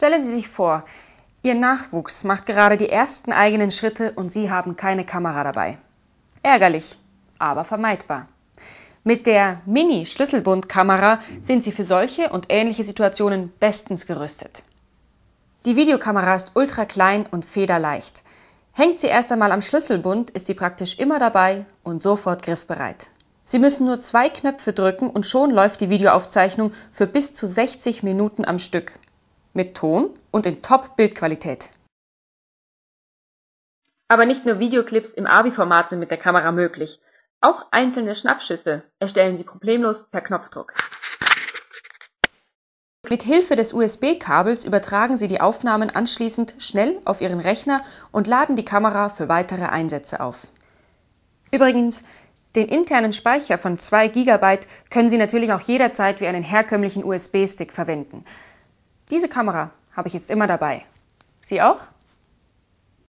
Stellen Sie sich vor, Ihr Nachwuchs macht gerade die ersten eigenen Schritte und Sie haben keine Kamera dabei. Ärgerlich, aber vermeidbar. Mit der Mini-Schlüsselbundkamera sind Sie für solche und ähnliche Situationen bestens gerüstet. Die Videokamera ist ultra klein und federleicht. Hängt sie erst einmal am Schlüsselbund, ist sie praktisch immer dabei und sofort griffbereit. Sie müssen nur zwei Knöpfe drücken und schon läuft die Videoaufzeichnung für bis zu 60 Minuten am Stück mit Ton und in Top-Bildqualität. Aber nicht nur Videoclips im AVI-Format sind mit der Kamera möglich. Auch einzelne Schnappschüsse erstellen Sie problemlos per Knopfdruck. Mit Hilfe des USB-Kabels übertragen Sie die Aufnahmen anschließend schnell auf Ihren Rechner und laden die Kamera für weitere Einsätze auf. Übrigens, den internen Speicher von 2 GB können Sie natürlich auch jederzeit wie einen herkömmlichen USB-Stick verwenden. Diese Kamera habe ich jetzt immer dabei. Sie auch?